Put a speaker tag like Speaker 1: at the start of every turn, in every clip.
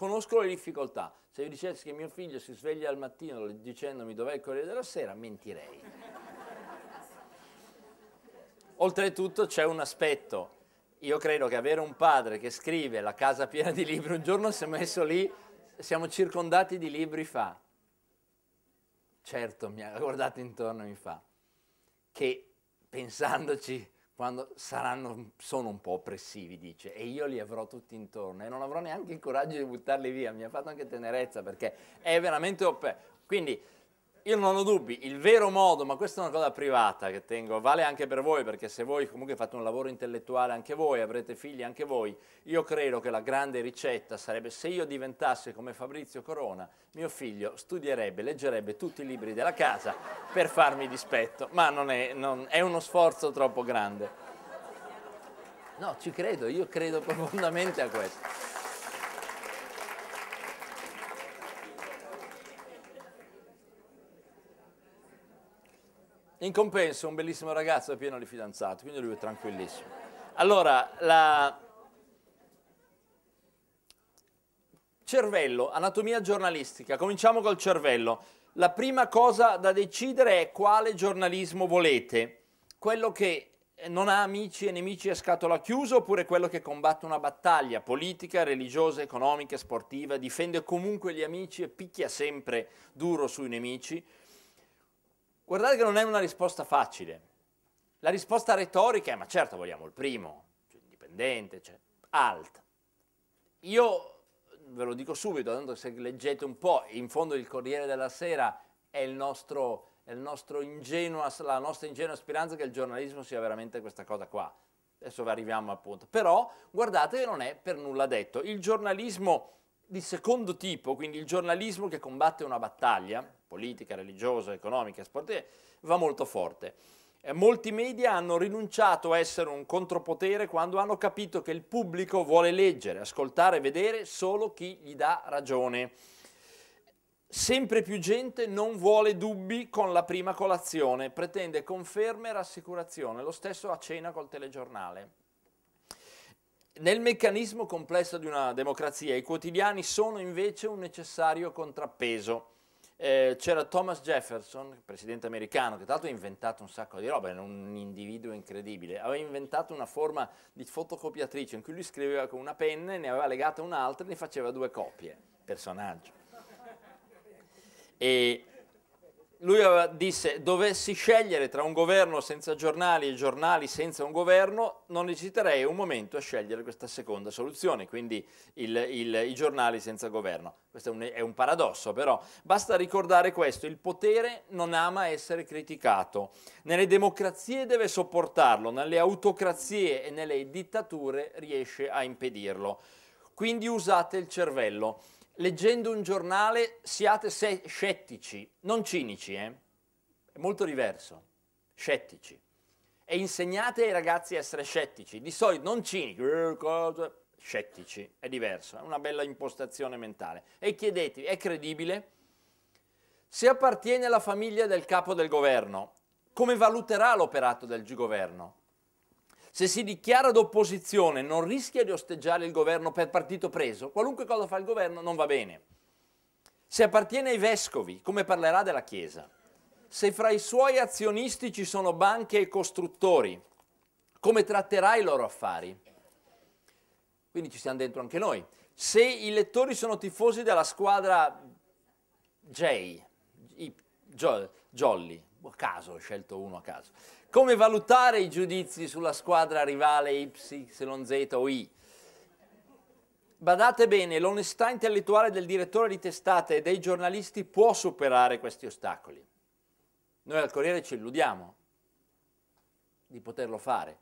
Speaker 1: conosco le difficoltà. Se io dicessi che mio figlio si sveglia al mattino dicendomi dov'è il Corriere della Sera, mentirei. Oltretutto c'è un aspetto. Io credo che avere un padre che scrive la casa piena di libri, un giorno si è messo lì, siamo circondati di libri fa. Certo, mi ha guardato intorno e mi fa. Che pensandoci quando saranno, sono un po' oppressivi, dice, e io li avrò tutti intorno e non avrò neanche il coraggio di buttarli via, mi ha fatto anche tenerezza perché è veramente oppressivo. Quindi io non ho dubbi, il vero modo, ma questa è una cosa privata che tengo, vale anche per voi, perché se voi comunque fate un lavoro intellettuale anche voi, avrete figli anche voi, io credo che la grande ricetta sarebbe se io diventassi come Fabrizio Corona, mio figlio studierebbe, leggerebbe tutti i libri della casa per farmi dispetto, ma non è, non, è uno sforzo troppo grande. No, ci credo, io credo profondamente a questo. In compenso un bellissimo ragazzo pieno di fidanzati, quindi lui è tranquillissimo. Allora, la... Cervello, anatomia giornalistica. Cominciamo col cervello. La prima cosa da decidere è quale giornalismo volete. Quello che non ha amici e nemici a scatola chiusa oppure quello che combatte una battaglia politica, religiosa, economica, sportiva, difende comunque gli amici e picchia sempre duro sui nemici Guardate che non è una risposta facile. La risposta retorica è ma certo vogliamo il primo, cioè indipendente, cioè alt. Io ve lo dico subito, tanto se leggete un po', in fondo il Corriere della Sera è, nostro, è ingenuo, la nostra ingenua speranza che il giornalismo sia veramente questa cosa qua. Adesso arriviamo appunto. Però guardate che non è per nulla detto. Il giornalismo di secondo tipo, quindi il giornalismo che combatte una battaglia politica, religiosa, economica, sportiva, va molto forte. Eh, molti media hanno rinunciato a essere un contropotere quando hanno capito che il pubblico vuole leggere, ascoltare e vedere solo chi gli dà ragione. Sempre più gente non vuole dubbi con la prima colazione, pretende conferme e rassicurazione, lo stesso a cena col telegiornale. Nel meccanismo complesso di una democrazia i quotidiani sono invece un necessario contrappeso. Eh, c'era Thomas Jefferson, presidente americano, che tra l'altro ha inventato un sacco di roba, era un individuo incredibile, aveva inventato una forma di fotocopiatrice in cui lui scriveva con una penna, e ne aveva legata un'altra e ne faceva due copie, personaggio. E lui disse dovessi scegliere tra un governo senza giornali e giornali senza un governo, non esiterei un momento a scegliere questa seconda soluzione, quindi il, il, i giornali senza governo. Questo è un, è un paradosso però, basta ricordare questo, il potere non ama essere criticato, nelle democrazie deve sopportarlo, nelle autocrazie e nelle dittature riesce a impedirlo. Quindi usate il cervello leggendo un giornale siate scettici, non cinici, eh? è molto diverso, scettici. E insegnate ai ragazzi a essere scettici, di solito non cinici, eh, scettici, è diverso, è una bella impostazione mentale. E chiedetevi, è credibile? Se appartiene alla famiglia del capo del governo, come valuterà l'operato del governo? Se si dichiara d'opposizione non rischia di osteggiare il governo per partito preso, qualunque cosa fa il governo non va bene. Se appartiene ai vescovi, come parlerà della Chiesa? Se fra i suoi azionisti ci sono banche e costruttori, come tratterà i loro affari? Quindi ci stiamo dentro anche noi. Se i lettori sono tifosi della squadra J, i, Jolly, a caso, ho scelto uno a caso. Come valutare i giudizi sulla squadra rivale Y, Z o I? Badate bene, l'onestà intellettuale del direttore di testate e dei giornalisti può superare questi ostacoli. Noi al Corriere ci illudiamo di poterlo fare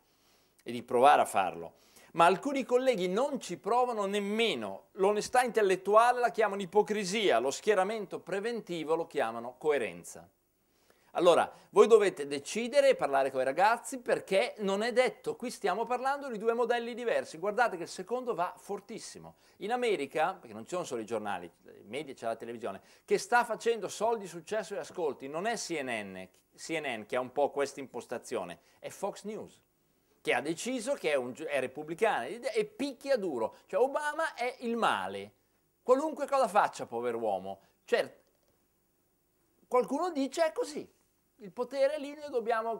Speaker 1: e di provare a farlo, ma alcuni colleghi non ci provano nemmeno. L'onestà intellettuale la chiamano ipocrisia, lo schieramento preventivo lo chiamano coerenza. Allora, voi dovete decidere e parlare con i ragazzi perché non è detto, qui stiamo parlando di due modelli diversi, guardate che il secondo va fortissimo. In America, perché non ci sono solo i giornali, i media, c'è la televisione, che sta facendo soldi, successo e ascolti, non è CNN, CNN che ha un po' questa impostazione, è Fox News che ha deciso che è, un, è repubblicana e picchia duro, cioè Obama è il male, qualunque cosa faccia povero uomo, certo, qualcuno dice è così, il potere lì, noi dobbiamo...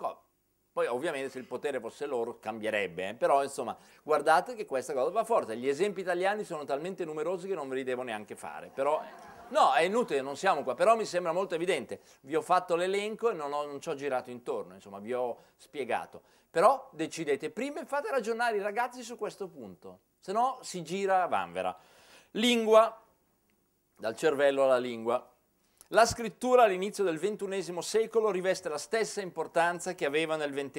Speaker 1: Poi ovviamente se il potere fosse loro cambierebbe, eh? però insomma guardate che questa cosa va forte. Gli esempi italiani sono talmente numerosi che non ve li devo neanche fare, però... No, è inutile, non siamo qua, però mi sembra molto evidente. Vi ho fatto l'elenco e non, ho, non ci ho girato intorno, insomma, vi ho spiegato. Però decidete prima e fate ragionare i ragazzi su questo punto, se no si gira a vanvera. Lingua, dal cervello alla lingua. La scrittura all'inizio del XXI secolo riveste la stessa importanza che aveva nel, nel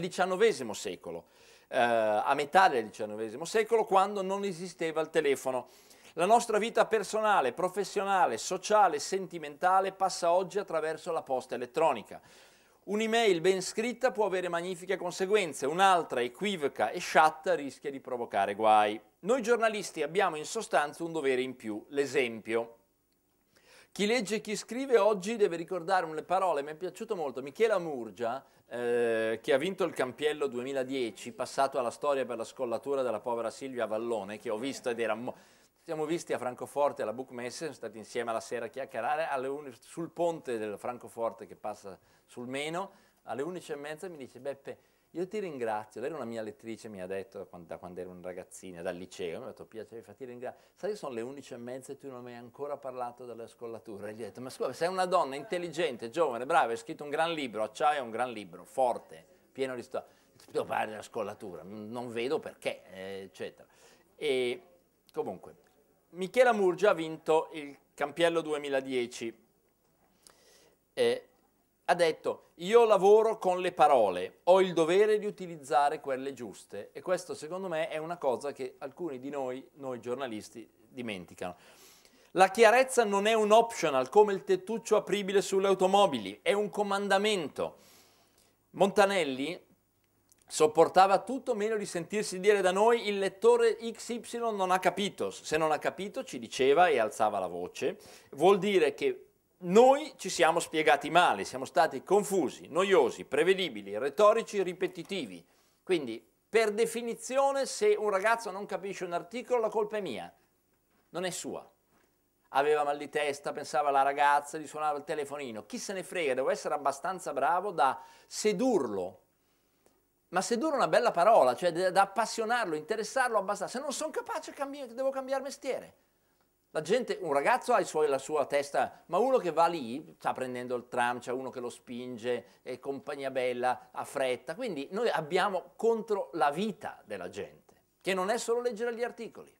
Speaker 1: XIX secolo, eh, a metà del XIX secolo, quando non esisteva il telefono. La nostra vita personale, professionale, sociale, sentimentale passa oggi attraverso la posta elettronica. Un'email ben scritta può avere magnifiche conseguenze, un'altra equivoca e sciatta rischia di provocare guai. Noi giornalisti abbiamo in sostanza un dovere in più, l'esempio. Chi legge e chi scrive oggi deve ricordare le parole, mi è piaciuto molto, Michela Murgia, eh, che ha vinto il Campiello 2010, passato alla storia per la scollatura della povera Silvia Vallone, che ho visto ed era... Siamo visti a Francoforte alla Bookmesse, siamo stati insieme alla sera a chiacchierare, sul ponte del Francoforte che passa sul Meno, alle 11.30 mi dice Beppe io ti ringrazio, lei era una mia lettrice, mi ha detto da quando ero un ragazzino, dal liceo, mi ha detto piacere, ti ringrazio. Sai che sono le 11 e mezza e tu non mi hai ancora parlato della scollatura? E gli ho detto, ma scusa, sei una donna intelligente, giovane, brava, hai scritto un gran libro, Acciaio è un gran libro, forte, pieno di storia. Devo parlare della scollatura, non vedo perché, eh, eccetera. E comunque, Michela Murgia ha vinto il Campiello 2010 ha detto io lavoro con le parole, ho il dovere di utilizzare quelle giuste e questo secondo me è una cosa che alcuni di noi, noi giornalisti, dimenticano. La chiarezza non è un optional come il tettuccio apribile sulle automobili, è un comandamento. Montanelli sopportava tutto meno di sentirsi dire da noi il lettore XY non ha capito. Se non ha capito ci diceva e alzava la voce. Vuol dire che noi ci siamo spiegati male, siamo stati confusi, noiosi, prevedibili, retorici, ripetitivi. Quindi, per definizione, se un ragazzo non capisce un articolo, la colpa è mia, non è sua. Aveva mal di testa, pensava alla ragazza, gli suonava il telefonino. Chi se ne frega, devo essere abbastanza bravo da sedurlo. Ma sedurlo è una bella parola, cioè da appassionarlo, interessarlo abbastanza. Se non sono capace, devo cambiare mestiere. La gente, un ragazzo ha suoi, la sua testa, ma uno che va lì, sta prendendo il tram, c'è uno che lo spinge, e compagnia bella, ha fretta. Quindi noi abbiamo contro la vita della gente, che non è solo leggere gli articoli.